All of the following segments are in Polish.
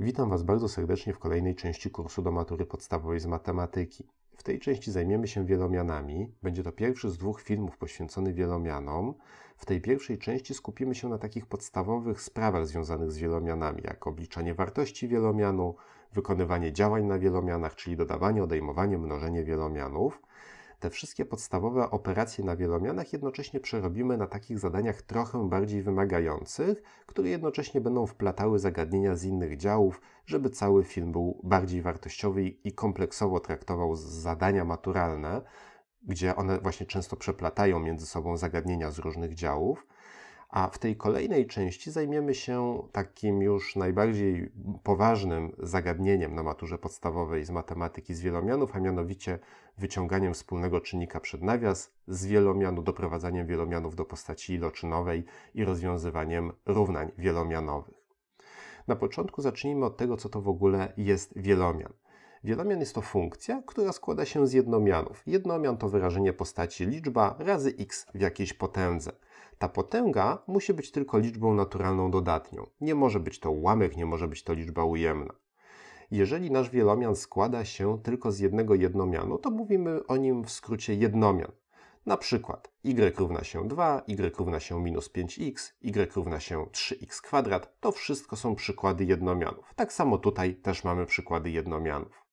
Witam Was bardzo serdecznie w kolejnej części kursu do matury podstawowej z matematyki. W tej części zajmiemy się wielomianami. Będzie to pierwszy z dwóch filmów poświęcony wielomianom. W tej pierwszej części skupimy się na takich podstawowych sprawach związanych z wielomianami, jak obliczanie wartości wielomianu, wykonywanie działań na wielomianach, czyli dodawanie, odejmowanie, mnożenie wielomianów te wszystkie podstawowe operacje na wielomianach jednocześnie przerobimy na takich zadaniach trochę bardziej wymagających, które jednocześnie będą wplatały zagadnienia z innych działów, żeby cały film był bardziej wartościowy i kompleksowo traktował zadania maturalne, gdzie one właśnie często przeplatają między sobą zagadnienia z różnych działów. A w tej kolejnej części zajmiemy się takim już najbardziej poważnym zagadnieniem na maturze podstawowej z matematyki z wielomianów, a mianowicie wyciąganiem wspólnego czynnika przed nawias z wielomianu, doprowadzaniem wielomianów do postaci iloczynowej i rozwiązywaniem równań wielomianowych. Na początku zacznijmy od tego, co to w ogóle jest wielomian. Wielomian jest to funkcja, która składa się z jednomianów. Jednomian to wyrażenie postaci liczba razy x w jakiejś potędze. Ta potęga musi być tylko liczbą naturalną dodatnią. Nie może być to ułamek, nie może być to liczba ujemna. Jeżeli nasz wielomian składa się tylko z jednego jednomianu, to mówimy o nim w skrócie jednomian. Na przykład y równa się 2, y równa się minus 5x, y równa się 3x kwadrat. To wszystko są przykłady jednomianów. Tak samo tutaj też mamy przykłady jednomianów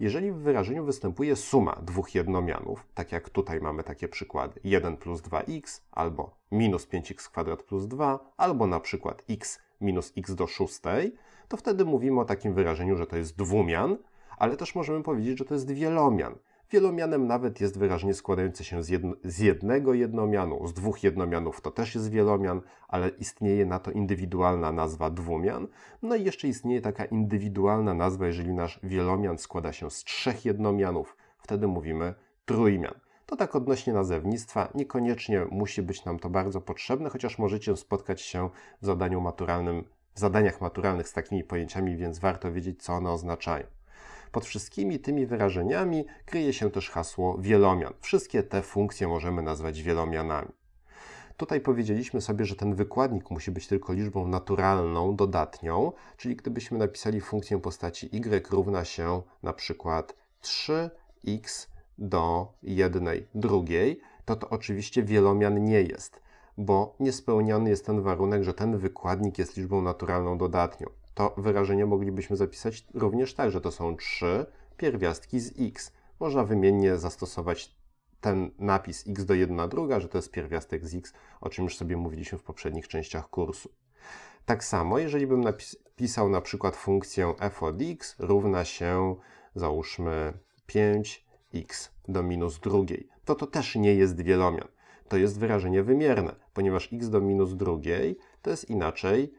jeżeli w wyrażeniu występuje suma dwóch jednomianów, tak jak tutaj mamy takie przykłady 1 plus 2x albo minus 5x kwadrat plus 2, albo na przykład x minus x do szóstej, to wtedy mówimy o takim wyrażeniu, że to jest dwumian, ale też możemy powiedzieć, że to jest wielomian, Wielomianem nawet jest wyraźnie składający się z, jedno, z jednego jednomianu, z dwóch jednomianów to też jest wielomian, ale istnieje na to indywidualna nazwa dwumian. No i jeszcze istnieje taka indywidualna nazwa, jeżeli nasz wielomian składa się z trzech jednomianów, wtedy mówimy trójmian. To tak odnośnie nazewnictwa, niekoniecznie musi być nam to bardzo potrzebne, chociaż możecie spotkać się w zadaniu maturalnym, w zadaniach maturalnych z takimi pojęciami, więc warto wiedzieć, co one oznaczają. Pod wszystkimi tymi wyrażeniami kryje się też hasło wielomian. Wszystkie te funkcje możemy nazwać wielomianami. Tutaj powiedzieliśmy sobie, że ten wykładnik musi być tylko liczbą naturalną, dodatnią, czyli gdybyśmy napisali funkcję postaci y równa się na przykład 3x do jednej drugiej, to to oczywiście wielomian nie jest, bo niespełniony jest ten warunek, że ten wykładnik jest liczbą naturalną dodatnią. To wyrażenie moglibyśmy zapisać również tak, że to są trzy pierwiastki z x. Można wymiennie zastosować ten napis x do 1 druga, że to jest pierwiastek z x, o czym już sobie mówiliśmy w poprzednich częściach kursu. Tak samo, jeżeli bym napisał na przykład funkcję f od x równa się, załóżmy 5x do minus drugiej, to to też nie jest wielomian. To jest wyrażenie wymierne, ponieważ x do minus drugiej to jest inaczej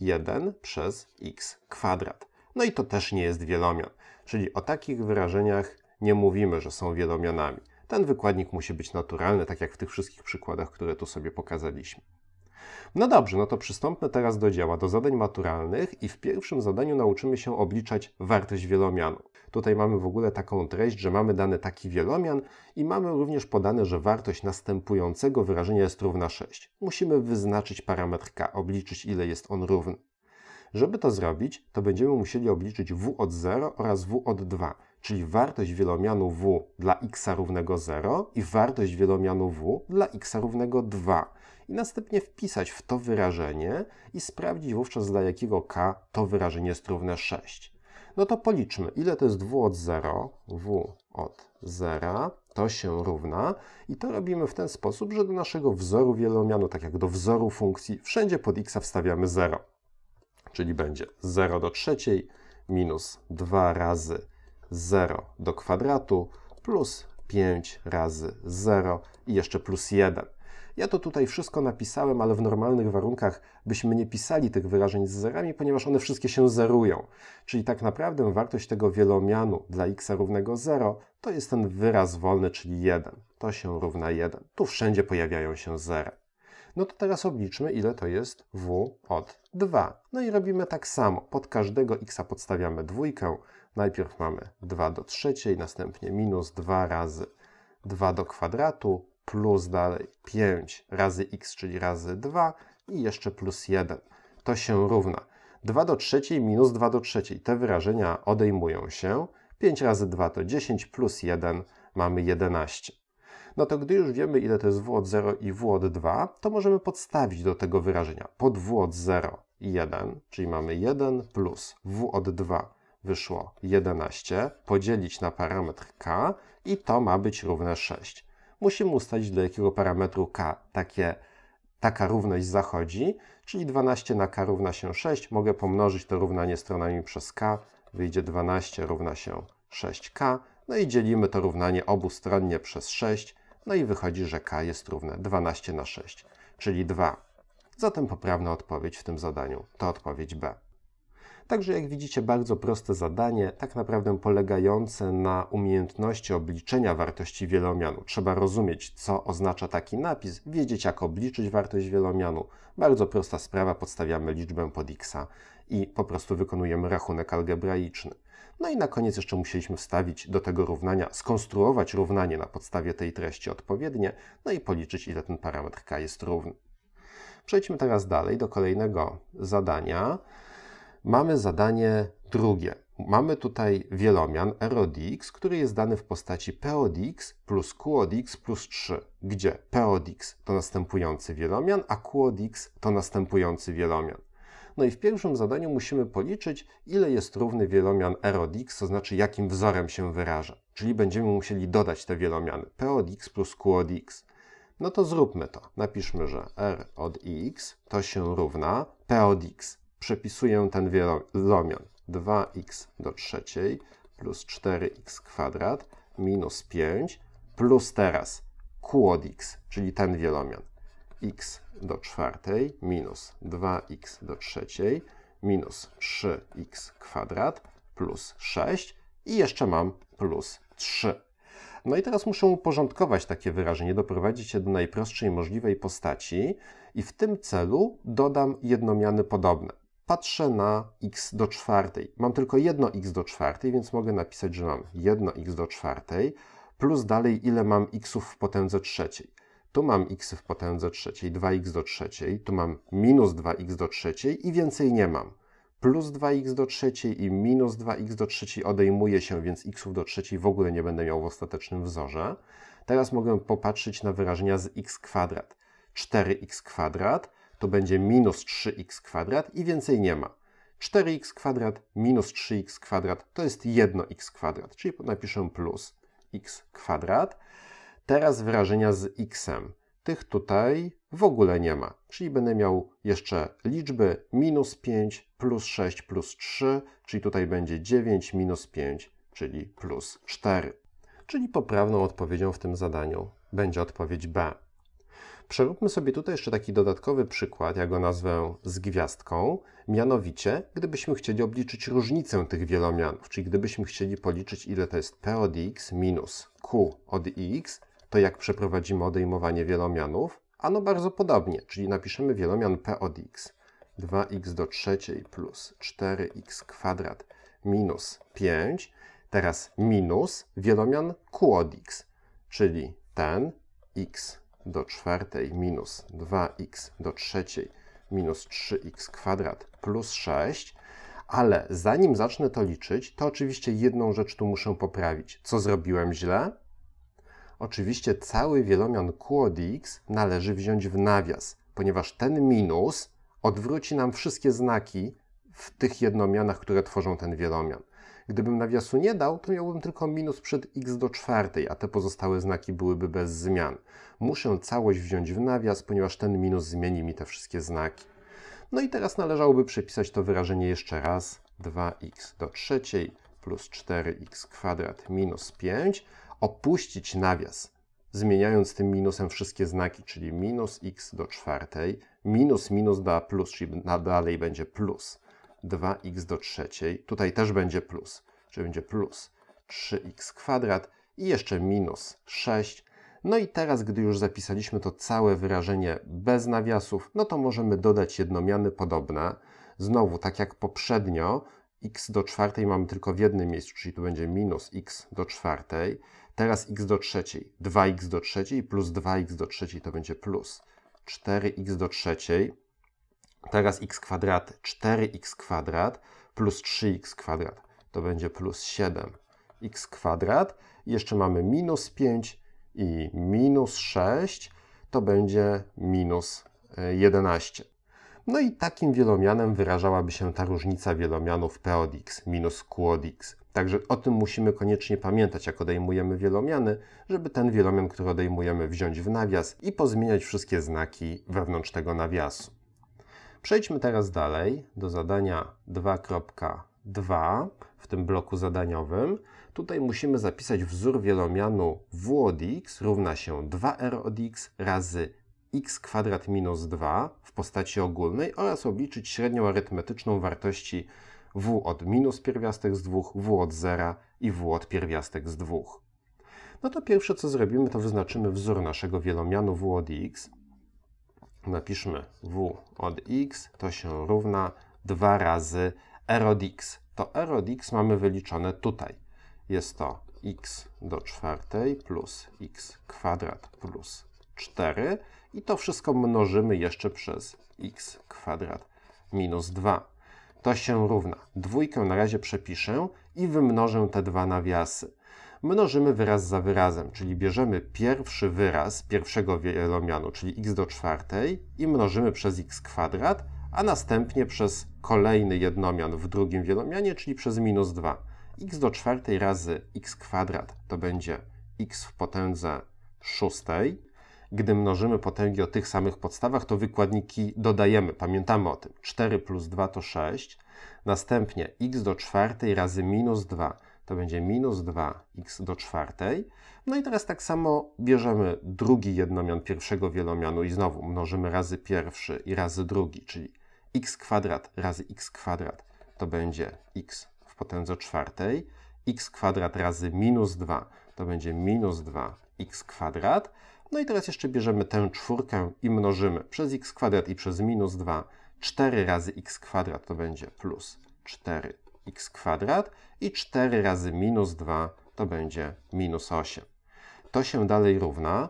1 przez x kwadrat. No i to też nie jest wielomian, czyli o takich wyrażeniach nie mówimy, że są wielomionami. Ten wykładnik musi być naturalny, tak jak w tych wszystkich przykładach, które tu sobie pokazaliśmy. No dobrze, no to przystąpmy teraz do dzieła, do zadań maturalnych i w pierwszym zadaniu nauczymy się obliczać wartość wielomianu. Tutaj mamy w ogóle taką treść, że mamy dany taki wielomian i mamy również podane, że wartość następującego wyrażenia jest równa 6. Musimy wyznaczyć parametr k, obliczyć ile jest on równy. Żeby to zrobić, to będziemy musieli obliczyć w od 0 oraz w od 2 czyli wartość wielomianu w dla x równego 0 i wartość wielomianu w dla x równego 2 i następnie wpisać w to wyrażenie i sprawdzić wówczas dla jakiego k to wyrażenie jest równe 6. No to policzmy, ile to jest w od 0, w od 0, to się równa i to robimy w ten sposób, że do naszego wzoru wielomianu, tak jak do wzoru funkcji, wszędzie pod x wstawiamy 0. Czyli będzie 0 do trzeciej minus 2 razy 0 do kwadratu plus 5 razy 0 i jeszcze plus 1. Ja to tutaj wszystko napisałem, ale w normalnych warunkach byśmy nie pisali tych wyrażeń z zerami, ponieważ one wszystkie się zerują. Czyli tak naprawdę wartość tego wielomianu dla x równego 0 to jest ten wyraz wolny, czyli 1. To się równa 1. Tu wszędzie pojawiają się 0. No to teraz obliczmy, ile to jest w od 2. No i robimy tak samo. Pod każdego x podstawiamy dwójkę, Najpierw mamy 2 do trzeciej, następnie minus 2 razy 2 do kwadratu, plus dalej 5 razy x, czyli razy 2 i jeszcze plus 1. To się równa 2 do trzeciej minus 2 do trzeciej. Te wyrażenia odejmują się. 5 razy 2 to 10 plus 1 mamy 11. No to gdy już wiemy ile to jest w od 0 i w od 2, to możemy podstawić do tego wyrażenia pod w od 0 i 1, czyli mamy 1 plus w od 2 wyszło 11, podzielić na parametr k i to ma być równe 6. Musimy ustalić, do jakiego parametru k takie, taka równość zachodzi, czyli 12 na k równa się 6. Mogę pomnożyć to równanie stronami przez k, wyjdzie 12 równa się 6k, no i dzielimy to równanie obustronnie przez 6, no i wychodzi, że k jest równe 12 na 6, czyli 2. Zatem poprawna odpowiedź w tym zadaniu to odpowiedź B. Także jak widzicie bardzo proste zadanie, tak naprawdę polegające na umiejętności obliczenia wartości wielomianu. Trzeba rozumieć co oznacza taki napis, wiedzieć jak obliczyć wartość wielomianu. Bardzo prosta sprawa, podstawiamy liczbę pod x i po prostu wykonujemy rachunek algebraiczny. No i na koniec jeszcze musieliśmy wstawić do tego równania, skonstruować równanie na podstawie tej treści odpowiednie, no i policzyć ile ten parametr k jest równy. Przejdźmy teraz dalej do kolejnego zadania mamy zadanie drugie. Mamy tutaj wielomian r od x, który jest dany w postaci p od x plus od x plus 3, gdzie p od x to następujący wielomian, a od x to następujący wielomian. No i w pierwszym zadaniu musimy policzyć, ile jest równy wielomian R od x, to znaczy jakim wzorem się wyraża. Czyli będziemy musieli dodać te wielomiany P od x plus Q od x. No to zróbmy to. Napiszmy, że R od x to się równa P od x przepisuję ten wielomian 2x do trzeciej plus 4x kwadrat minus 5 plus teraz q od x, czyli ten wielomian x do czwartej minus 2x do trzeciej minus 3x kwadrat plus 6 i jeszcze mam plus 3. No i teraz muszę uporządkować takie wyrażenie, doprowadzić je do najprostszej możliwej postaci i w tym celu dodam jednomiany podobne patrzę na x do czwartej. Mam tylko jedno x do czwartej, więc mogę napisać, że mam jedno x do czwartej plus dalej ile mam xów w potędze trzeciej. Tu mam x w potędze trzeciej, 2x do trzeciej, tu mam minus 2x do trzeciej i więcej nie mam. Plus 2x do trzeciej i minus 2x do trzeciej odejmuje się, więc xów do trzeciej w ogóle nie będę miał w ostatecznym wzorze. Teraz mogę popatrzeć na wyrażenia z x kwadrat. 4x kwadrat to będzie minus 3x kwadrat i więcej nie ma. 4x kwadrat minus 3x kwadrat to jest 1x kwadrat, czyli napiszę plus x kwadrat. Teraz wyrażenia z xem. Tych tutaj w ogóle nie ma, czyli będę miał jeszcze liczby minus 5, plus 6, plus 3, czyli tutaj będzie 9 minus 5, czyli plus 4. Czyli poprawną odpowiedzią w tym zadaniu będzie odpowiedź B. Przeróbmy sobie tutaj jeszcze taki dodatkowy przykład, ja go nazwę z gwiazdką, mianowicie gdybyśmy chcieli obliczyć różnicę tych wielomianów, czyli gdybyśmy chcieli policzyć ile to jest p od x minus q od x, to jak przeprowadzimy odejmowanie wielomianów? Ano bardzo podobnie, czyli napiszemy wielomian p od x 2x do trzeciej plus 4x kwadrat minus 5, teraz minus wielomian q od x, czyli ten x do czwartej minus 2x do trzeciej minus 3x kwadrat plus 6, ale zanim zacznę to liczyć, to oczywiście jedną rzecz tu muszę poprawić. Co zrobiłem źle? Oczywiście cały wielomian q od x należy wziąć w nawias, ponieważ ten minus odwróci nam wszystkie znaki w tych jednomianach, które tworzą ten wielomian. Gdybym nawiasu nie dał, to miałbym tylko minus przed x do czwartej, a te pozostałe znaki byłyby bez zmian. Muszę całość wziąć w nawias, ponieważ ten minus zmieni mi te wszystkie znaki. No i teraz należałoby przepisać to wyrażenie jeszcze raz. 2x do trzeciej plus 4x kwadrat minus 5. Opuścić nawias, zmieniając tym minusem wszystkie znaki, czyli minus x do czwartej, minus minus da plus, czyli dalej będzie plus. 2x do trzeciej. Tutaj też będzie plus, czyli będzie plus 3x kwadrat i jeszcze minus 6. No i teraz, gdy już zapisaliśmy to całe wyrażenie bez nawiasów, no to możemy dodać jednomiany podobne. Znowu, tak jak poprzednio, x do czwartej mamy tylko w jednym miejscu, czyli tu będzie minus x do czwartej. Teraz x do trzeciej, 2x do trzeciej plus 2x do trzeciej to będzie plus 4x do trzeciej. Teraz x kwadrat, 4x kwadrat plus 3x kwadrat to będzie plus 7x kwadrat. Jeszcze mamy minus 5 i minus 6 to będzie minus 11. E, no i takim wielomianem wyrażałaby się ta różnica wielomianów p od x minus q od x. Także o tym musimy koniecznie pamiętać, jak odejmujemy wielomiany, żeby ten wielomian, który odejmujemy, wziąć w nawias i pozmieniać wszystkie znaki wewnątrz tego nawiasu. Przejdźmy teraz dalej do zadania 2.2 w tym bloku zadaniowym. Tutaj musimy zapisać wzór wielomianu w od x równa się 2r od x razy x kwadrat minus 2 w postaci ogólnej oraz obliczyć średnią arytmetyczną wartości w od minus pierwiastek z 2, w od 0 i w od pierwiastek z 2. No to pierwsze co zrobimy to wyznaczymy wzór naszego wielomianu w od x napiszmy w od x, to się równa 2 razy r od x. To r od x mamy wyliczone tutaj. Jest to x do czwartej plus x kwadrat plus 4 i to wszystko mnożymy jeszcze przez x kwadrat minus 2. To się równa. Dwójkę na razie przepiszę i wymnożę te dwa nawiasy mnożymy wyraz za wyrazem, czyli bierzemy pierwszy wyraz pierwszego wielomianu, czyli x do czwartej i mnożymy przez x kwadrat, a następnie przez kolejny jednomian w drugim wielomianie, czyli przez minus 2. x do czwartej razy x kwadrat to będzie x w potędze szóstej. Gdy mnożymy potęgi o tych samych podstawach, to wykładniki dodajemy. Pamiętamy o tym. 4 plus 2 to 6. Następnie x do czwartej razy minus 2 to będzie minus 2x do czwartej. No i teraz tak samo bierzemy drugi jednomian pierwszego wielomianu i znowu mnożymy razy pierwszy i razy drugi, czyli x kwadrat razy x kwadrat to będzie x w potędze czwartej, x kwadrat razy minus 2 to będzie minus 2x kwadrat. No i teraz jeszcze bierzemy tę czwórkę i mnożymy przez x kwadrat i przez minus 2. 4 razy x kwadrat to będzie plus 4 x kwadrat i 4 razy minus 2 to będzie minus 8. To się dalej równa.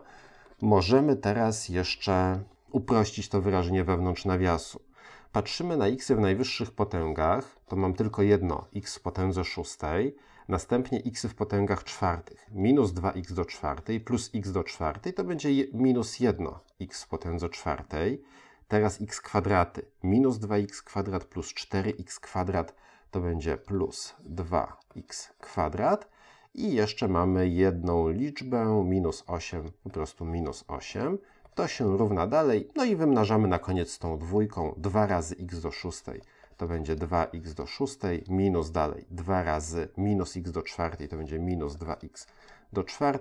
Możemy teraz jeszcze uprościć to wyrażenie wewnątrz nawiasu. Patrzymy na x w najwyższych potęgach, to mam tylko jedno, x w potędze szóstej, następnie x w potęgach czwartych, minus 2x do czwartej plus x do czwartej to będzie minus 1 x w potędze czwartej, Teraz x kwadraty. Minus 2x kwadrat plus 4x kwadrat to będzie plus 2x kwadrat. I jeszcze mamy jedną liczbę, minus 8, po prostu minus 8. To się równa dalej, no i wymnażamy na koniec tą dwójką 2 razy x do szóstej to będzie 2x do 6, minus dalej 2 razy minus x do 4, to będzie minus 2x do 4,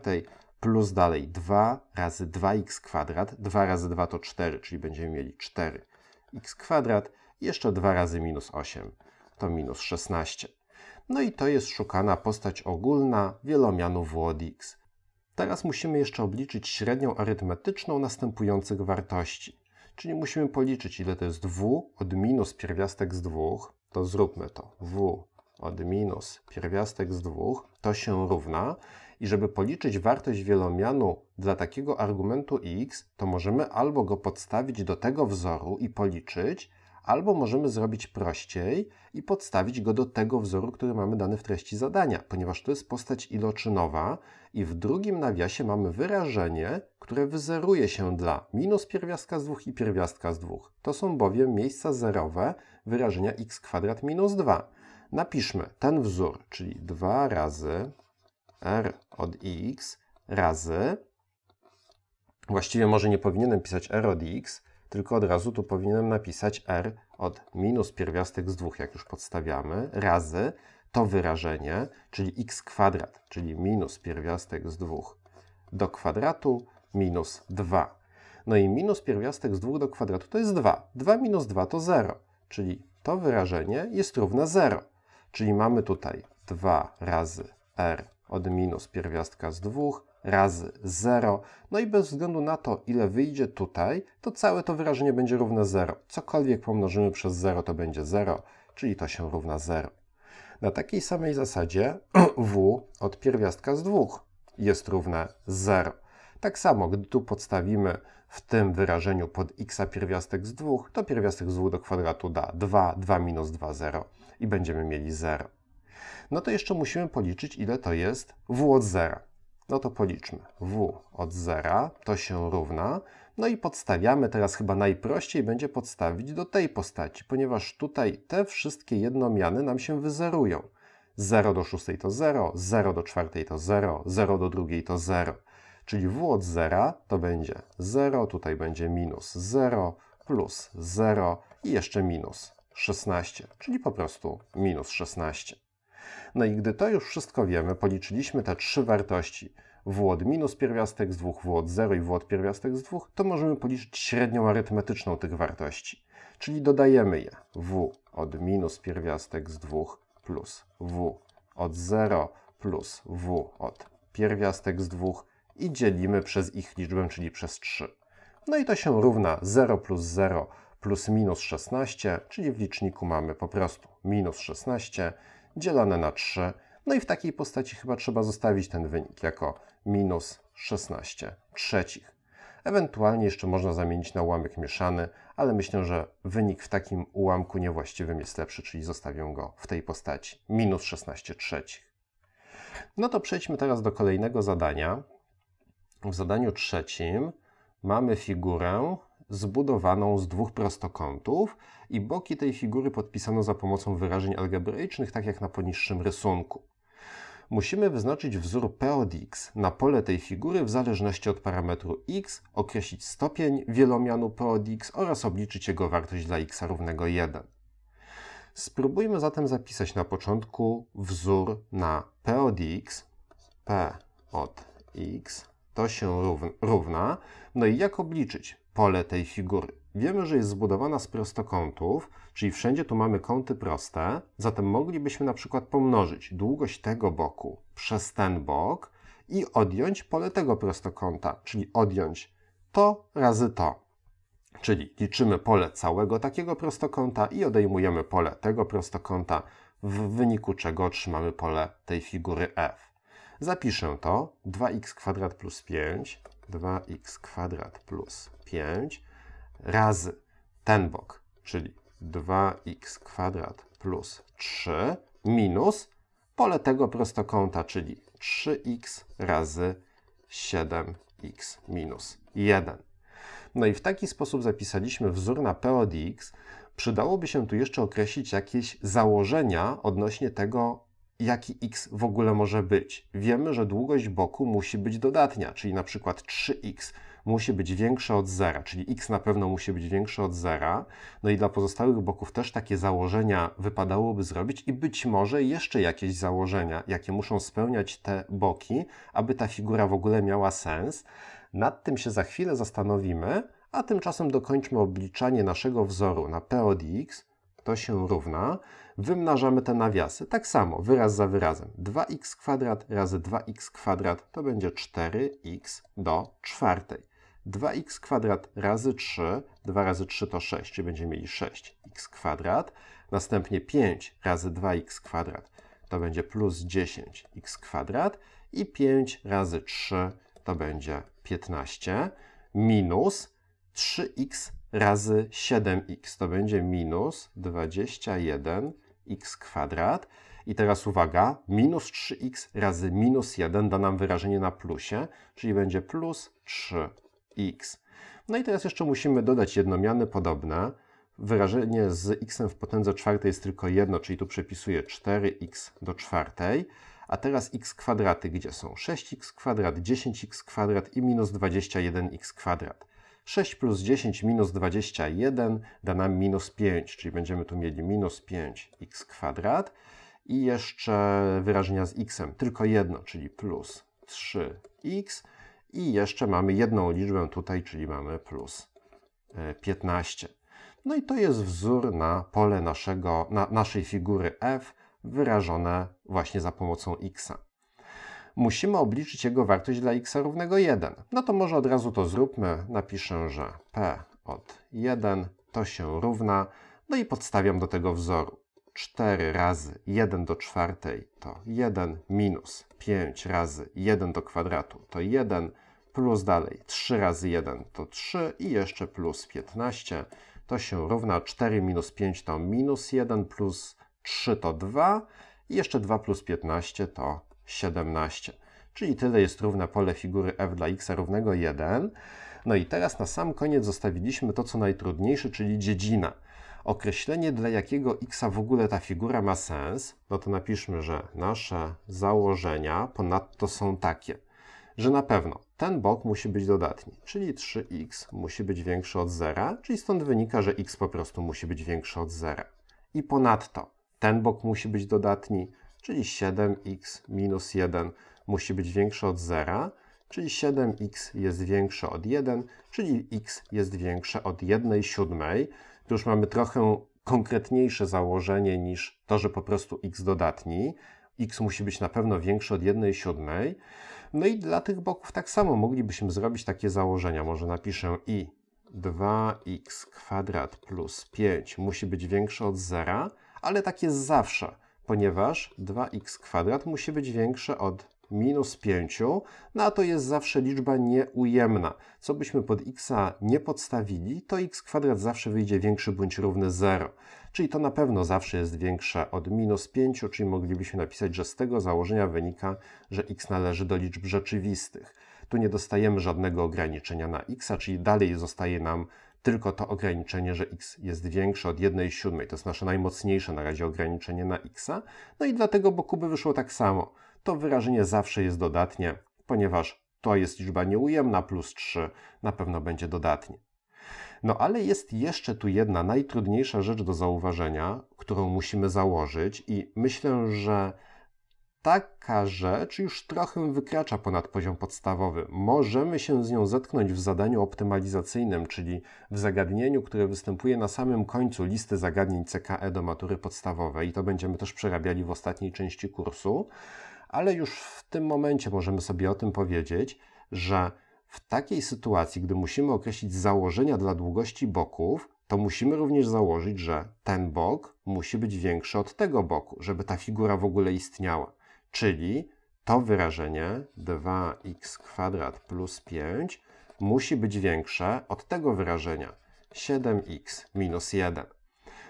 plus dalej 2 razy 2x kwadrat, 2 razy 2 to 4, czyli będziemy mieli 4x kwadrat, jeszcze 2 razy minus 8 to minus 16. No i to jest szukana postać ogólna wielomianu x. Teraz musimy jeszcze obliczyć średnią arytmetyczną następujących wartości. Czyli musimy policzyć ile to jest w od minus pierwiastek z 2, to zróbmy to. w od minus pierwiastek z 2 to się równa i żeby policzyć wartość wielomianu dla takiego argumentu x, to możemy albo go podstawić do tego wzoru i policzyć, albo możemy zrobić prościej i podstawić go do tego wzoru, który mamy dany w treści zadania, ponieważ to jest postać iloczynowa i w drugim nawiasie mamy wyrażenie, które wyzeruje się dla minus pierwiastka z dwóch i pierwiastka z dwóch. To są bowiem miejsca zerowe wyrażenia x kwadrat minus 2. Napiszmy ten wzór, czyli 2 razy r od x razy, właściwie może nie powinienem pisać r od x, tylko od razu tu powinienem napisać r od minus pierwiastek z 2, jak już podstawiamy, razy to wyrażenie, czyli x kwadrat, czyli minus pierwiastek z 2 do kwadratu minus 2. No i minus pierwiastek z 2 do kwadratu to jest 2. 2 minus 2 to 0, czyli to wyrażenie jest równe 0. Czyli mamy tutaj 2 razy r od minus pierwiastka z 2 razy 0. No i bez względu na to, ile wyjdzie tutaj, to całe to wyrażenie będzie równe 0. Cokolwiek pomnożymy przez 0, to będzie 0, czyli to się równa 0. Na takiej samej zasadzie w od pierwiastka z 2 jest równe 0. Tak samo, gdy tu podstawimy w tym wyrażeniu pod x pierwiastek z 2, to pierwiastek z 2 do kwadratu da 2, 2 minus 2, 0 i będziemy mieli 0 no to jeszcze musimy policzyć, ile to jest w od zera. No to policzmy. w od zera to się równa. No i podstawiamy teraz chyba najprościej będzie podstawić do tej postaci, ponieważ tutaj te wszystkie jednomiany nam się wyzerują. 0 do 6 to 0, 0 do 4 to 0, 0 do 2 to 0. Czyli w od zera to będzie 0, tutaj będzie minus 0, plus 0 i jeszcze minus 16, czyli po prostu minus 16. No i gdy to już wszystko wiemy, policzyliśmy te trzy wartości włod minus pierwiastek z 2, włod 0 i włod pierwiastek z 2, to możemy policzyć średnią arytmetyczną tych wartości. Czyli dodajemy je w od minus pierwiastek z 2 plus w od 0 plus w od pierwiastek z 2 i dzielimy przez ich liczbę, czyli przez 3. No i to się równa 0 plus 0 plus minus 16, czyli w liczniku mamy po prostu minus 16 dzielone na 3. No i w takiej postaci chyba trzeba zostawić ten wynik jako minus 16 trzecich. Ewentualnie jeszcze można zamienić na ułamek mieszany, ale myślę, że wynik w takim ułamku niewłaściwym jest lepszy, czyli zostawię go w tej postaci minus 16 trzecich. No to przejdźmy teraz do kolejnego zadania. W zadaniu trzecim mamy figurę zbudowaną z dwóch prostokątów i boki tej figury podpisano za pomocą wyrażeń algebraicznych, tak jak na poniższym rysunku. Musimy wyznaczyć wzór P od x na pole tej figury w zależności od parametru x, określić stopień wielomianu P od x oraz obliczyć jego wartość dla x równego 1. Spróbujmy zatem zapisać na początku wzór na P od x, P od x to się równa. No i jak obliczyć? pole tej figury. Wiemy, że jest zbudowana z prostokątów, czyli wszędzie tu mamy kąty proste, zatem moglibyśmy na przykład pomnożyć długość tego boku przez ten bok i odjąć pole tego prostokąta, czyli odjąć to razy to. Czyli liczymy pole całego takiego prostokąta i odejmujemy pole tego prostokąta, w wyniku czego otrzymamy pole tej figury f. Zapiszę to 2x kwadrat plus 5, 2x kwadrat plus 5 razy ten bok, czyli 2x kwadrat plus 3 minus pole tego prostokąta, czyli 3x razy 7x minus 1. No i w taki sposób zapisaliśmy wzór na p od x. Przydałoby się tu jeszcze określić jakieś założenia odnośnie tego, jaki x w ogóle może być. Wiemy, że długość boku musi być dodatnia, czyli na przykład 3x musi być większe od zera, czyli x na pewno musi być większe od zera. No i dla pozostałych boków też takie założenia wypadałoby zrobić i być może jeszcze jakieś założenia, jakie muszą spełniać te boki, aby ta figura w ogóle miała sens. Nad tym się za chwilę zastanowimy, a tymczasem dokończmy obliczanie naszego wzoru na p od x, to się równa, wymnażamy te nawiasy, tak samo, wyraz za wyrazem. 2x kwadrat razy 2x kwadrat to będzie 4x do czwartej. 2x kwadrat razy 3, 2 razy 3 to 6, czyli będziemy mieli 6x kwadrat, następnie 5 razy 2x kwadrat to będzie plus 10x kwadrat i 5 razy 3 to będzie 15 minus 3x razy 7x to będzie minus 21x kwadrat. I teraz uwaga, minus 3x razy minus 1 da nam wyrażenie na plusie, czyli będzie plus 3 x. No i teraz jeszcze musimy dodać jednomiany podobne. Wyrażenie z x w potędze czwartej jest tylko jedno, czyli tu przepisuję 4x do czwartej. A teraz x kwadraty, gdzie są 6x kwadrat, 10x kwadrat i minus 21x kwadrat. 6 plus 10 minus 21 da nam minus 5, czyli będziemy tu mieli minus 5x kwadrat i jeszcze wyrażenia z x, tylko jedno, czyli plus 3x i jeszcze mamy jedną liczbę tutaj, czyli mamy plus 15. E, no i to jest wzór na pole naszego, na naszej figury f wyrażone właśnie za pomocą x. Musimy obliczyć jego wartość dla x równego 1. No to może od razu to zróbmy. Napiszę, że p od 1 to się równa, no i podstawiam do tego wzoru. 4 razy 1 do czwartej to 1 minus 5 razy 1 do kwadratu to 1 plus dalej 3 razy 1 to 3 i jeszcze plus 15 to się równa 4 minus 5 to minus 1 plus 3 to 2 i jeszcze 2 plus 15 to 17. Czyli tyle jest równe pole figury f dla x równego 1. No i teraz na sam koniec zostawiliśmy to, co najtrudniejsze, czyli dziedzina określenie, dla jakiego x w ogóle ta figura ma sens, no to napiszmy, że nasze założenia ponadto są takie, że na pewno ten bok musi być dodatni, czyli 3x musi być większy od 0, czyli stąd wynika, że x po prostu musi być większy od 0. I ponadto ten bok musi być dodatni, czyli 7x minus 1 musi być większy od 0, czyli 7x jest większe od 1, czyli x jest większe od 1 siódmej, tu już mamy trochę konkretniejsze założenie niż to, że po prostu x dodatni. x musi być na pewno większy od 1 siódmej. No i dla tych boków tak samo moglibyśmy zrobić takie założenia. Może napiszę i 2x kwadrat plus 5 musi być większe od zera, ale tak jest zawsze, ponieważ 2x kwadrat musi być większe od minus 5, no a to jest zawsze liczba nieujemna. Co byśmy pod x nie podstawili, to x kwadrat zawsze wyjdzie większy bądź równy 0. Czyli to na pewno zawsze jest większe od minus 5, czyli moglibyśmy napisać, że z tego założenia wynika, że x należy do liczb rzeczywistych. Tu nie dostajemy żadnego ograniczenia na x, czyli dalej zostaje nam tylko to ograniczenie, że x jest większe od 1,7. To jest nasze najmocniejsze na razie ograniczenie na x. No i dlatego, bo kuby wyszło tak samo to wyrażenie zawsze jest dodatnie, ponieważ to jest liczba nieujemna plus 3, na pewno będzie dodatnie. No ale jest jeszcze tu jedna najtrudniejsza rzecz do zauważenia, którą musimy założyć i myślę, że taka rzecz już trochę wykracza ponad poziom podstawowy. Możemy się z nią zetknąć w zadaniu optymalizacyjnym, czyli w zagadnieniu, które występuje na samym końcu listy zagadnień CKE do matury podstawowej i to będziemy też przerabiali w ostatniej części kursu ale już w tym momencie możemy sobie o tym powiedzieć, że w takiej sytuacji, gdy musimy określić założenia dla długości boków, to musimy również założyć, że ten bok musi być większy od tego boku, żeby ta figura w ogóle istniała. Czyli to wyrażenie 2x plus 5 musi być większe od tego wyrażenia 7x minus 1.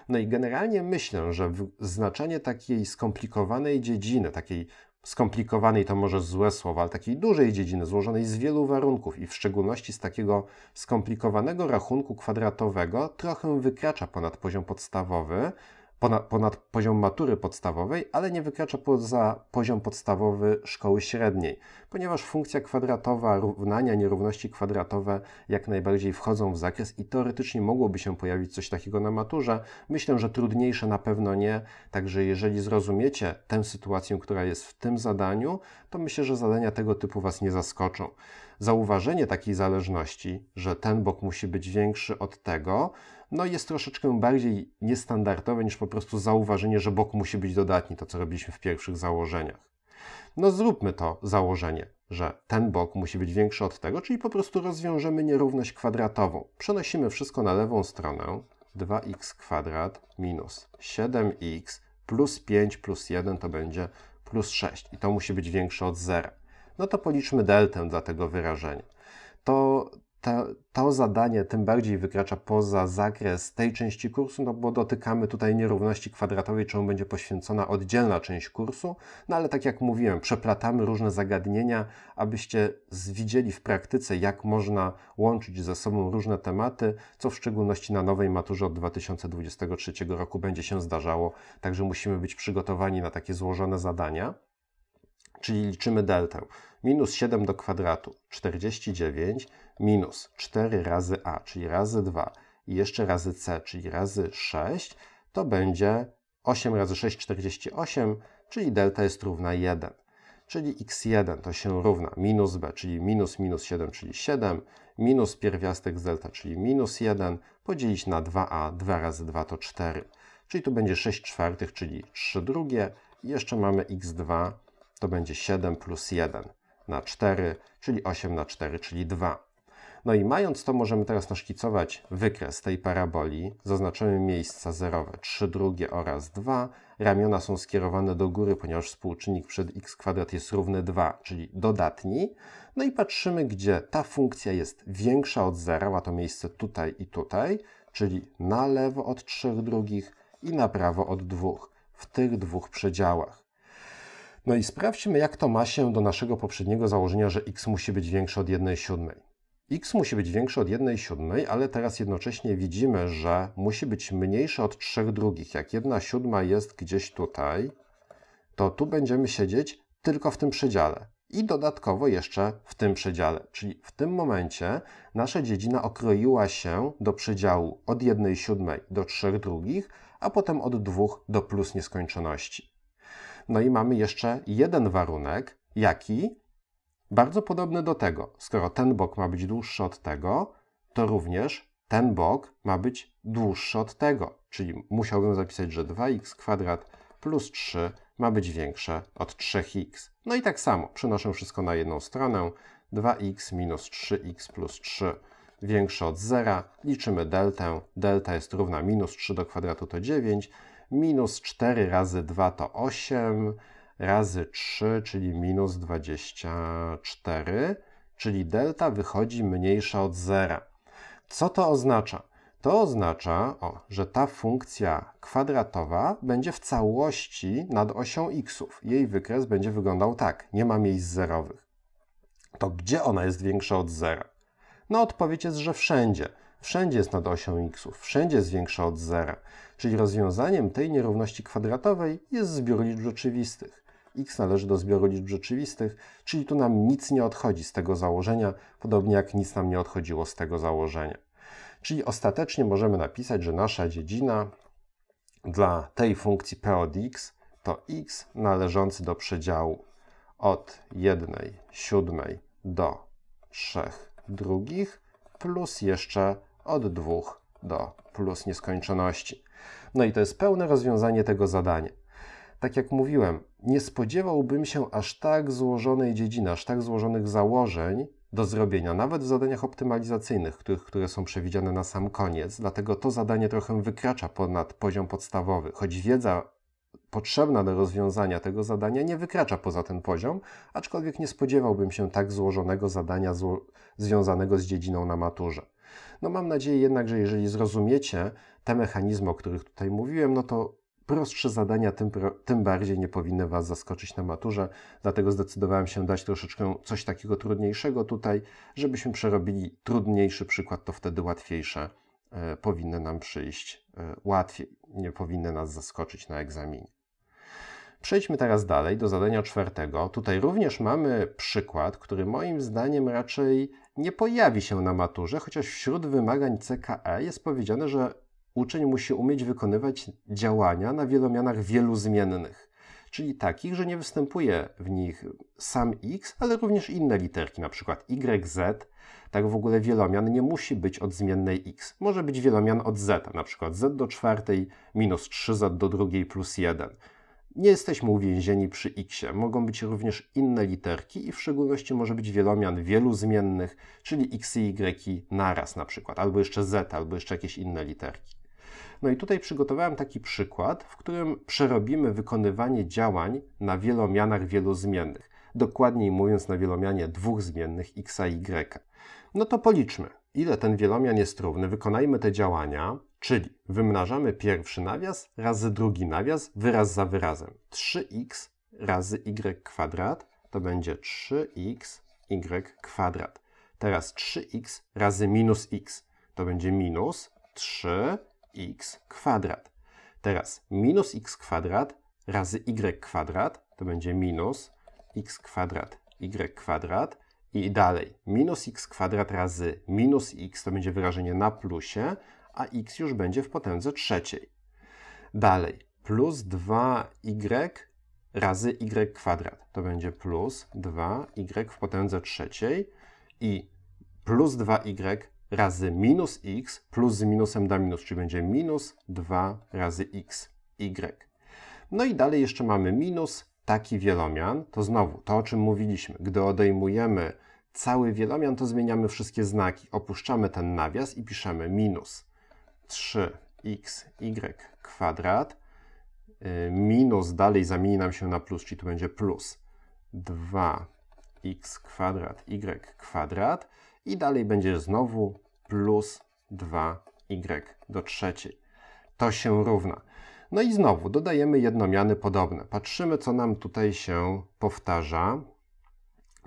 No i generalnie myślę, że znaczenie takiej skomplikowanej dziedziny, takiej skomplikowanej to może złe słowo, ale takiej dużej dziedziny złożonej z wielu warunków i w szczególności z takiego skomplikowanego rachunku kwadratowego trochę wykracza ponad poziom podstawowy, ponad, ponad poziom matury podstawowej, ale nie wykracza poza poziom podstawowy szkoły średniej, ponieważ funkcja kwadratowa, równania, nierówności kwadratowe jak najbardziej wchodzą w zakres i teoretycznie mogłoby się pojawić coś takiego na maturze. Myślę, że trudniejsze na pewno nie, także jeżeli zrozumiecie tę sytuację, która jest w tym zadaniu, to myślę, że zadania tego typu Was nie zaskoczą. Zauważenie takiej zależności, że ten bok musi być większy od tego, no jest troszeczkę bardziej niestandardowe niż po prostu zauważenie, że bok musi być dodatni, to co robiliśmy w pierwszych założeniach. No zróbmy to założenie, że ten bok musi być większy od tego, czyli po prostu rozwiążemy nierówność kwadratową. Przenosimy wszystko na lewą stronę. 2x kwadrat minus 7x plus 5 plus 1 to będzie plus 6 i to musi być większe od 0. No to policzmy deltę dla tego wyrażenia. To to, to zadanie tym bardziej wykracza poza zakres tej części kursu, no bo dotykamy tutaj nierówności kwadratowej, czemu będzie poświęcona oddzielna część kursu. No ale tak jak mówiłem, przeplatamy różne zagadnienia, abyście widzieli w praktyce, jak można łączyć ze sobą różne tematy, co w szczególności na nowej maturze od 2023 roku będzie się zdarzało, także musimy być przygotowani na takie złożone zadania czyli liczymy deltę. Minus 7 do kwadratu, 49 minus 4 razy a, czyli razy 2 i jeszcze razy c, czyli razy 6, to będzie 8 razy 6, 48, czyli delta jest równa 1. Czyli x1 to się równa minus b, czyli minus minus 7, czyli 7, minus pierwiastek z delta, czyli minus 1, podzielić na 2a, 2 razy 2 to 4. Czyli tu będzie 6 czwartych, czyli 3 drugie. I jeszcze mamy x2, to będzie 7 plus 1 na 4, czyli 8 na 4, czyli 2. No i mając to, możemy teraz naszkicować wykres tej paraboli. Zaznaczymy miejsca zerowe 3 drugie oraz 2. Ramiona są skierowane do góry, ponieważ współczynnik przed x kwadrat jest równy 2, czyli dodatni. No i patrzymy, gdzie ta funkcja jest większa od zera, ma to miejsce tutaj i tutaj, czyli na lewo od 3 drugich i na prawo od 2, w tych dwóch przedziałach. No i sprawdźmy, jak to ma się do naszego poprzedniego założenia, że x musi być większe od 1 siódmej x musi być większy od 1 siódmej, ale teraz jednocześnie widzimy, że musi być mniejszy od 3 drugich. Jak 1 siódma jest gdzieś tutaj, to tu będziemy siedzieć tylko w tym przedziale i dodatkowo jeszcze w tym przedziale. Czyli w tym momencie nasza dziedzina okroiła się do przedziału od 1 siódmej do 3 drugich, a potem od 2 do plus nieskończoności. No i mamy jeszcze jeden warunek, jaki? bardzo podobne do tego. Skoro ten bok ma być dłuższy od tego, to również ten bok ma być dłuższy od tego, czyli musiałbym zapisać, że 2x kwadrat plus 3 ma być większe od 3x. No i tak samo, przenoszę wszystko na jedną stronę. 2x minus 3x plus 3 większe od 0. Liczymy deltę. Delta jest równa minus 3 do kwadratu to 9. Minus 4 razy 2 to 8 razy 3, czyli minus 24, czyli delta wychodzi mniejsza od zera. Co to oznacza? To oznacza, o, że ta funkcja kwadratowa będzie w całości nad osią xów. Jej wykres będzie wyglądał tak, nie ma miejsc zerowych. To gdzie ona jest większa od zera? No odpowiedź jest, że wszędzie. Wszędzie jest nad osią xów, wszędzie jest większa od zera. Czyli rozwiązaniem tej nierówności kwadratowej jest zbiór liczb rzeczywistych x należy do zbioru liczb rzeczywistych, czyli tu nam nic nie odchodzi z tego założenia, podobnie jak nic nam nie odchodziło z tego założenia. Czyli ostatecznie możemy napisać, że nasza dziedzina dla tej funkcji p od x to x należący do przedziału od 1 siódmej do 3 drugich plus jeszcze od 2 do plus nieskończoności. No i to jest pełne rozwiązanie tego zadania tak jak mówiłem, nie spodziewałbym się aż tak złożonej dziedziny, aż tak złożonych założeń do zrobienia, nawet w zadaniach optymalizacyjnych, których, które są przewidziane na sam koniec, dlatego to zadanie trochę wykracza ponad poziom podstawowy, choć wiedza potrzebna do rozwiązania tego zadania nie wykracza poza ten poziom, aczkolwiek nie spodziewałbym się tak złożonego zadania zło związanego z dziedziną na maturze. No mam nadzieję jednak, że jeżeli zrozumiecie te mechanizmy, o których tutaj mówiłem, no to Prostsze zadania, tym, tym bardziej nie powinny Was zaskoczyć na maturze, dlatego zdecydowałem się dać troszeczkę coś takiego trudniejszego tutaj, żebyśmy przerobili trudniejszy przykład, to wtedy łatwiejsze e, powinny nam przyjść e, łatwiej, nie powinny nas zaskoczyć na egzaminie. Przejdźmy teraz dalej do zadania czwartego. Tutaj również mamy przykład, który moim zdaniem raczej nie pojawi się na maturze, chociaż wśród wymagań CKE jest powiedziane, że uczeń musi umieć wykonywać działania na wielomianach wielu zmiennych, czyli takich, że nie występuje w nich sam x, ale również inne literki, np. y, z. Tak w ogóle wielomian nie musi być od zmiennej x. Może być wielomian od z, np. z do czwartej minus 3z do drugiej plus 1. Nie jesteśmy uwięzieni przy x. Mogą być również inne literki i w szczególności może być wielomian wielu zmiennych, czyli x i y naraz na przykład, albo jeszcze z, albo jeszcze jakieś inne literki. No i tutaj przygotowałem taki przykład, w którym przerobimy wykonywanie działań na wielomianach wielu zmiennych. Dokładniej mówiąc na wielomianie dwóch zmiennych x i y. No to policzmy, ile ten wielomian jest równy. Wykonajmy te działania, czyli wymnażamy pierwszy nawias razy drugi nawias wyraz za wyrazem. 3x razy y kwadrat to będzie 3x y kwadrat. Teraz 3x razy minus x to będzie minus 3 x kwadrat. Teraz minus x kwadrat razy y kwadrat to będzie minus x kwadrat y kwadrat i dalej minus x kwadrat razy minus x to będzie wyrażenie na plusie, a x już będzie w potędze trzeciej. Dalej plus 2y razy y kwadrat to będzie plus 2y w potędze trzeciej i plus 2y razy minus x plus z minusem da minus, czyli będzie minus 2 razy x, y. No i dalej jeszcze mamy minus taki wielomian, to znowu to, o czym mówiliśmy. Gdy odejmujemy cały wielomian, to zmieniamy wszystkie znaki. Opuszczamy ten nawias i piszemy minus 3xy y kwadrat. Y, minus dalej zamieni nam się na plus, czyli tu będzie plus 2x kwadrat, y kwadrat i dalej będzie znowu plus 2y do trzeciej. To się równa. No i znowu dodajemy jednomiany podobne. Patrzymy, co nam tutaj się powtarza.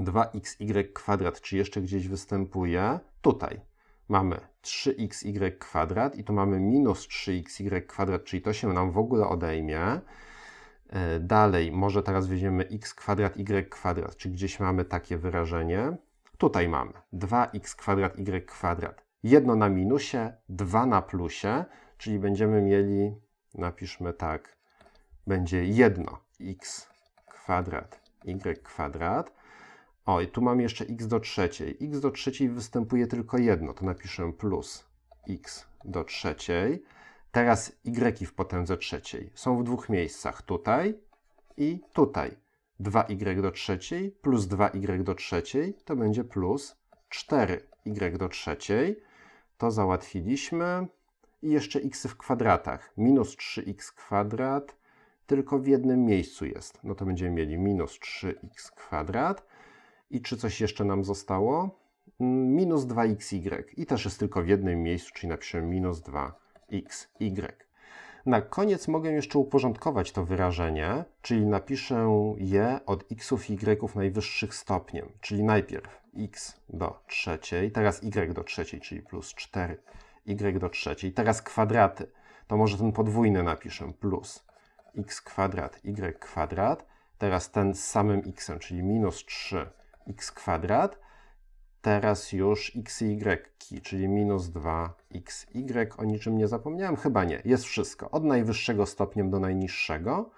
2xy kwadrat, czy jeszcze gdzieś występuje? Tutaj mamy 3xy y kwadrat i tu mamy minus 3xy y kwadrat, czyli to się nam w ogóle odejmie. E, dalej, może teraz weźmiemy x kwadrat, y kwadrat, czy gdzieś mamy takie wyrażenie. Tutaj mamy 2x kwadrat, y kwadrat. Jedno na minusie, 2 na plusie, czyli będziemy mieli, napiszmy tak, będzie jedno x kwadrat, y kwadrat. O, i tu mam jeszcze x do trzeciej. x do trzeciej występuje tylko jedno, to napiszę plus x do trzeciej. Teraz y w potędze trzeciej są w dwóch miejscach, tutaj i tutaj. 2y do trzeciej plus 2y do trzeciej to będzie plus 4y y do trzeciej. To załatwiliśmy. I jeszcze x w kwadratach. Minus 3x y kwadrat tylko w jednym miejscu jest. No to będziemy mieli minus 3x y kwadrat. I czy coś jeszcze nam zostało? Mm, minus 2xy. I też jest tylko w jednym miejscu, czyli napiszemy minus 2xy. Na koniec mogę jeszcze uporządkować to wyrażenie, czyli napiszę je od xów i y najwyższych stopniem, czyli najpierw x do trzeciej, teraz y do trzeciej, czyli plus 4, y do trzeciej, teraz kwadraty. To może ten podwójny napiszę, plus x kwadrat, y kwadrat, teraz ten z samym xem, czyli minus 3 x kwadrat, teraz już xy, czyli minus 2xy. O niczym nie zapomniałem? Chyba nie. Jest wszystko. Od najwyższego stopnia do najniższego.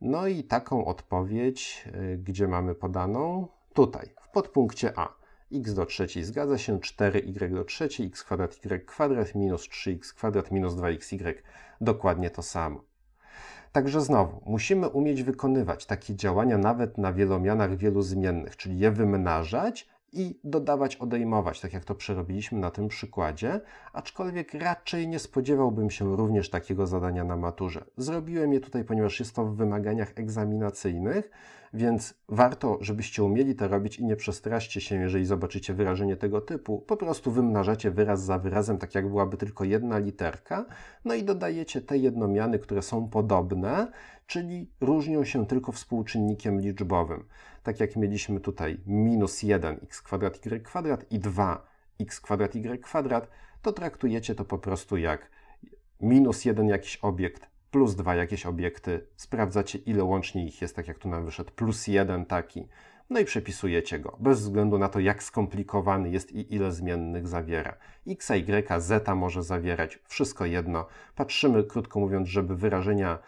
No i taką odpowiedź, y, gdzie mamy podaną? Tutaj, w podpunkcie A. x do trzeciej zgadza się, 4y y do trzeciej, x kwadrat, y kwadrat, minus 3x kwadrat, minus 2xy. Dokładnie to samo. Także znowu, musimy umieć wykonywać takie działania nawet na wielomianach wielu zmiennych, czyli je wymnażać, i dodawać, odejmować, tak jak to przerobiliśmy na tym przykładzie, aczkolwiek raczej nie spodziewałbym się również takiego zadania na maturze. Zrobiłem je tutaj, ponieważ jest to w wymaganiach egzaminacyjnych, więc warto, żebyście umieli to robić i nie przestraszcie się, jeżeli zobaczycie wyrażenie tego typu. Po prostu wymnażacie wyraz za wyrazem, tak jak byłaby tylko jedna literka, no i dodajecie te jednomiany, które są podobne, czyli różnią się tylko współczynnikiem liczbowym tak jak mieliśmy tutaj minus 1x kwadrat y kwadrat i 2x kwadrat y kwadrat, to traktujecie to po prostu jak minus 1 jakiś obiekt, plus 2 jakieś obiekty, sprawdzacie ile łącznie ich jest, tak jak tu nam wyszedł, plus 1 taki, no i przepisujecie go, bez względu na to, jak skomplikowany jest i ile zmiennych zawiera. X, Y, Z może zawierać, wszystko jedno. Patrzymy, krótko mówiąc, żeby wyrażenia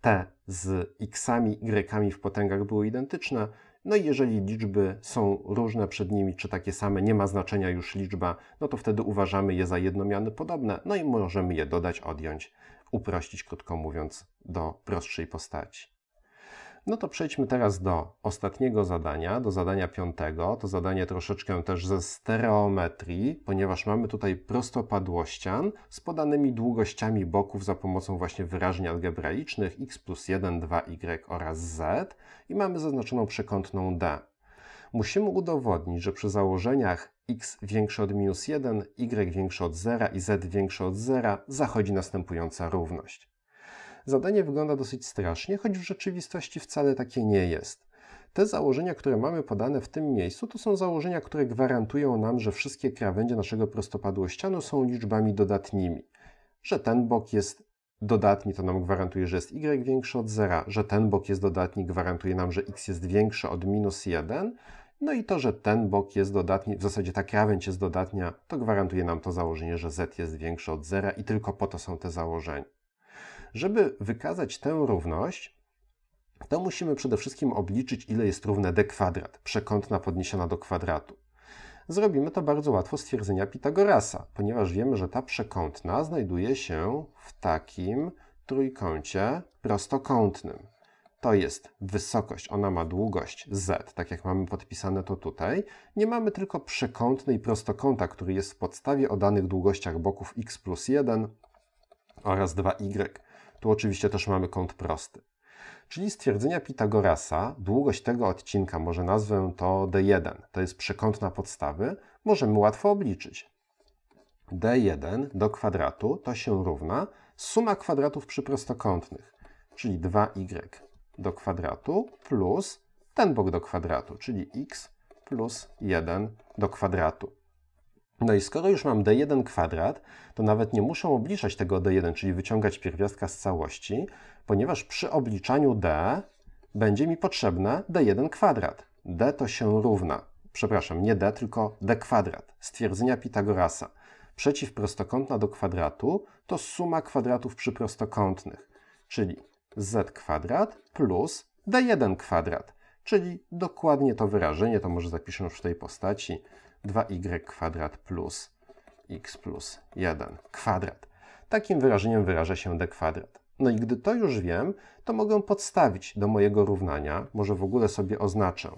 te z X-ami, y w potęgach były identyczne no i jeżeli liczby są różne przed nimi, czy takie same, nie ma znaczenia już liczba, no to wtedy uważamy je za jednomiany podobne, no i możemy je dodać, odjąć, uprościć, krótko mówiąc, do prostszej postaci. No to przejdźmy teraz do ostatniego zadania, do zadania piątego. To zadanie troszeczkę też ze stereometrii, ponieważ mamy tutaj prostopadłościan z podanymi długościami boków za pomocą właśnie wyrażeń algebraicznych x plus 1, 2y oraz z i mamy zaznaczoną przekątną d. Musimy udowodnić, że przy założeniach x większe od minus 1, y większe od 0 i z większe od 0 zachodzi następująca równość. Zadanie wygląda dosyć strasznie, choć w rzeczywistości wcale takie nie jest. Te założenia, które mamy podane w tym miejscu, to są założenia, które gwarantują nam, że wszystkie krawędzie naszego prostopadłościanu są liczbami dodatnimi. Że ten bok jest dodatni, to nam gwarantuje, że jest y większe od zera, że ten bok jest dodatni, gwarantuje nam, że x jest większe od minus 1, no i to, że ten bok jest dodatni, w zasadzie ta krawędź jest dodatnia, to gwarantuje nam to założenie, że z jest większe od zera i tylko po to są te założenia. Żeby wykazać tę równość, to musimy przede wszystkim obliczyć, ile jest równe d kwadrat, przekątna podniesiona do kwadratu. Zrobimy to bardzo łatwo z twierdzenia Pitagorasa, ponieważ wiemy, że ta przekątna znajduje się w takim trójkącie prostokątnym. To jest wysokość, ona ma długość z, tak jak mamy podpisane to tutaj. Nie mamy tylko przekątnej prostokąta, który jest w podstawie o danych długościach boków x plus 1 oraz 2y. Tu oczywiście też mamy kąt prosty. Czyli stwierdzenia Pitagorasa, długość tego odcinka, może nazwę to D1, to jest przekątna podstawy, możemy łatwo obliczyć. D1 do kwadratu to się równa suma kwadratów przyprostokątnych, czyli 2y do kwadratu plus ten bok do kwadratu, czyli x plus 1 do kwadratu. No i skoro już mam d1 kwadrat, to nawet nie muszę obliczać tego d1, czyli wyciągać pierwiastka z całości, ponieważ przy obliczaniu d będzie mi potrzebne d1 kwadrat. d to się równa, przepraszam, nie d, tylko d kwadrat, stwierdzenia Pitagorasa. Przeciwprostokątna do kwadratu to suma kwadratów przyprostokątnych, czyli z kwadrat plus d1 kwadrat, czyli dokładnie to wyrażenie, to może zapiszę już w tej postaci, 2y kwadrat plus x plus 1 kwadrat. Takim wyrażeniem wyraża się d kwadrat. No i gdy to już wiem, to mogę podstawić do mojego równania, może w ogóle sobie oznaczę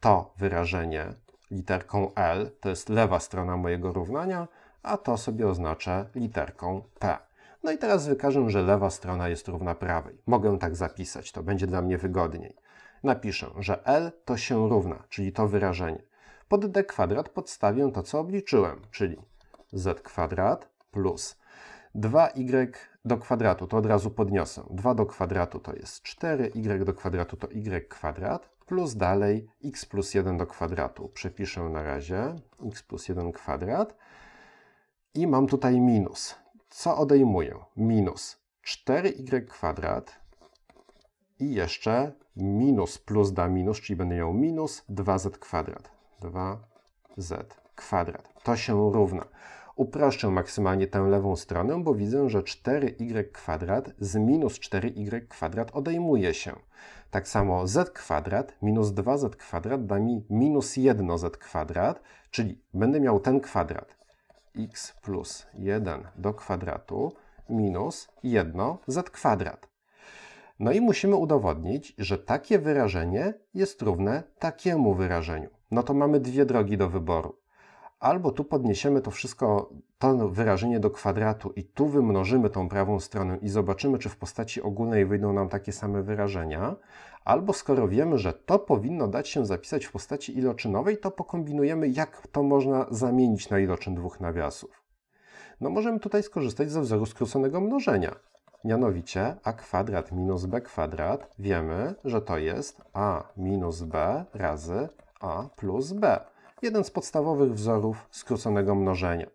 to wyrażenie literką L, to jest lewa strona mojego równania, a to sobie oznaczę literką P. No i teraz wykażę, że lewa strona jest równa prawej. Mogę tak zapisać, to będzie dla mnie wygodniej. Napiszę, że L to się równa, czyli to wyrażenie. Pod d kwadrat podstawię to, co obliczyłem, czyli z kwadrat plus 2y do kwadratu, to od razu podniosę. 2 do kwadratu to jest 4, y do kwadratu to y kwadrat, plus dalej x plus 1 do kwadratu. Przepiszę na razie x plus 1 kwadrat i mam tutaj minus. Co odejmuję? Minus 4y y kwadrat i jeszcze minus plus da minus, czyli będę miał minus 2z kwadrat. 2z kwadrat. To się równa. Uproszczę maksymalnie tę lewą stronę, bo widzę, że 4y y kwadrat z minus 4y y kwadrat odejmuje się. Tak samo z kwadrat minus 2z kwadrat da mi minus 1z kwadrat, czyli będę miał ten kwadrat x plus 1 do kwadratu minus 1z kwadrat. No i musimy udowodnić, że takie wyrażenie jest równe takiemu wyrażeniu no to mamy dwie drogi do wyboru. Albo tu podniesiemy to wszystko, to wyrażenie do kwadratu i tu wymnożymy tą prawą stronę i zobaczymy, czy w postaci ogólnej wyjdą nam takie same wyrażenia, albo skoro wiemy, że to powinno dać się zapisać w postaci iloczynowej, to pokombinujemy, jak to można zamienić na iloczyn dwóch nawiasów. No możemy tutaj skorzystać ze wzoru skróconego mnożenia. Mianowicie a kwadrat minus b kwadrat wiemy, że to jest a minus b razy a plus b. Jeden z podstawowych wzorów skróconego mnożenia.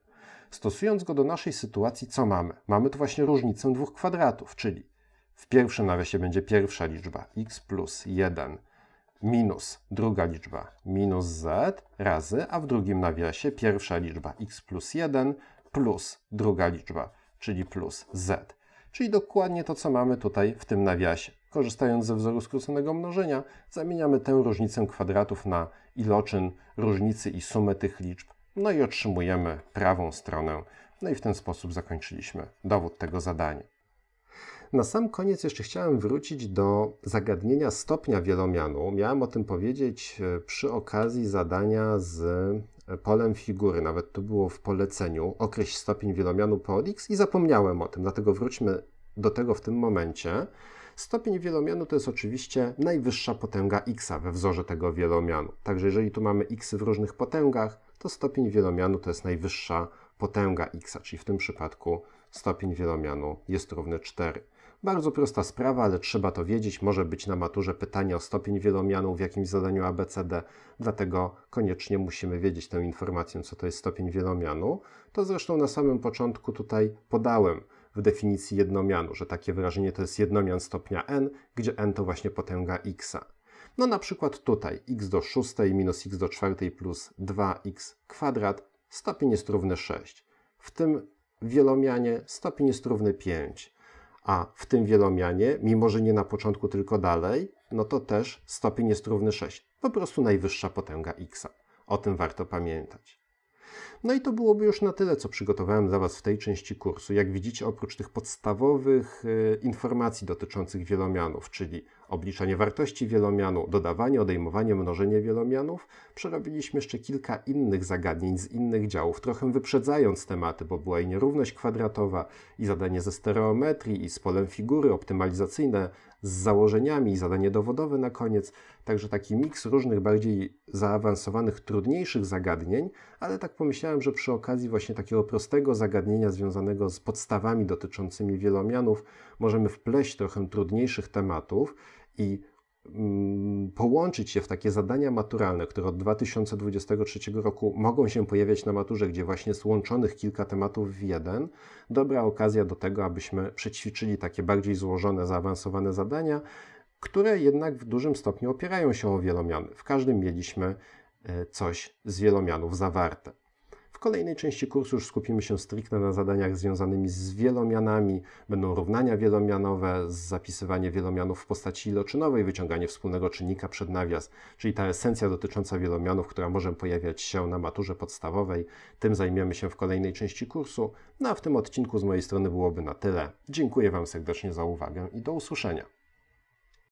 Stosując go do naszej sytuacji, co mamy? Mamy tu właśnie różnicę dwóch kwadratów, czyli w pierwszym nawiasie będzie pierwsza liczba x plus 1 minus druga liczba minus z razy, a w drugim nawiasie pierwsza liczba x plus 1 plus druga liczba, czyli plus z. Czyli dokładnie to, co mamy tutaj w tym nawiasie. Korzystając ze wzoru skróconego mnożenia, zamieniamy tę różnicę kwadratów na iloczyn różnicy i sumę tych liczb, no i otrzymujemy prawą stronę. No i w ten sposób zakończyliśmy dowód tego zadania. Na sam koniec jeszcze chciałem wrócić do zagadnienia stopnia wielomianu. Miałem o tym powiedzieć e, przy okazji zadania z e, polem figury, nawet to było w poleceniu, określ stopień wielomianu po x i zapomniałem o tym, dlatego wróćmy do tego w tym momencie. Stopień wielomianu to jest oczywiście najwyższa potęga x we wzorze tego wielomianu. Także jeżeli tu mamy x w różnych potęgach, to stopień wielomianu to jest najwyższa potęga x, czyli w tym przypadku stopień wielomianu jest równy 4. Bardzo prosta sprawa, ale trzeba to wiedzieć. Może być na maturze pytanie o stopień wielomianu w jakimś zadaniu ABCD, dlatego koniecznie musimy wiedzieć tę informację, co to jest stopień wielomianu. To zresztą na samym początku tutaj podałem w definicji jednomianu, że takie wyrażenie to jest jednomian stopnia n, gdzie n to właśnie potęga x. No na przykład tutaj x do szóstej minus x do czwartej plus 2x kwadrat, stopień jest równy 6. W tym wielomianie stopień jest równy 5. A w tym wielomianie, mimo że nie na początku, tylko dalej, no to też stopień jest równy 6. Po prostu najwyższa potęga x. O tym warto pamiętać. No i to byłoby już na tyle, co przygotowałem dla Was w tej części kursu. Jak widzicie, oprócz tych podstawowych e, informacji dotyczących wielomianów, czyli obliczanie wartości wielomianu, dodawanie, odejmowanie, mnożenie wielomianów, przerobiliśmy jeszcze kilka innych zagadnień z innych działów, trochę wyprzedzając tematy, bo była i nierówność kwadratowa, i zadanie ze stereometrii, i z polem figury, optymalizacyjne z założeniami i zadanie dowodowe na koniec. Także taki miks różnych bardziej zaawansowanych, trudniejszych zagadnień, ale tak pomyślałem, że przy okazji właśnie takiego prostego zagadnienia związanego z podstawami dotyczącymi wielomianów możemy wpleść trochę trudniejszych tematów i mm, połączyć się w takie zadania maturalne, które od 2023 roku mogą się pojawiać na maturze, gdzie właśnie jest łączonych kilka tematów w jeden, dobra okazja do tego, abyśmy przećwiczyli takie bardziej złożone, zaawansowane zadania, które jednak w dużym stopniu opierają się o wielomiany. W każdym mieliśmy e, coś z wielomianów zawarte kolejnej części kursu już skupimy się stricte na zadaniach związanymi z wielomianami. Będą równania wielomianowe, zapisywanie wielomianów w postaci iloczynowej, wyciąganie wspólnego czynnika przed nawias, czyli ta esencja dotycząca wielomianów, która może pojawiać się na maturze podstawowej. Tym zajmiemy się w kolejnej części kursu. No a w tym odcinku z mojej strony byłoby na tyle. Dziękuję Wam serdecznie za uwagę i do usłyszenia.